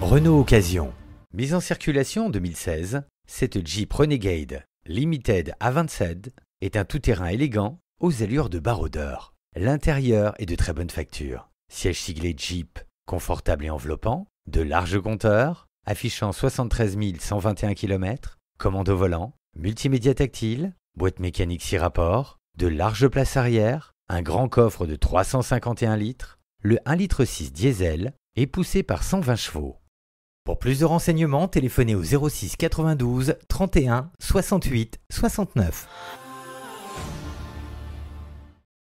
Renault Occasion. Mise en circulation en 2016, cette Jeep Renegade Limited A27 est un tout-terrain élégant aux allures de barreau L'intérieur est de très bonne facture. Siège siglé Jeep, confortable et enveloppant, de larges compteurs, affichant 73 121 km, commande volant, multimédia tactile, boîte mécanique 6 rapports, de larges places arrière, un grand coffre de 351 litres, le 1 litre diesel et poussé par 120 chevaux. Pour plus de renseignements, téléphonez au 06 92 31 68 69.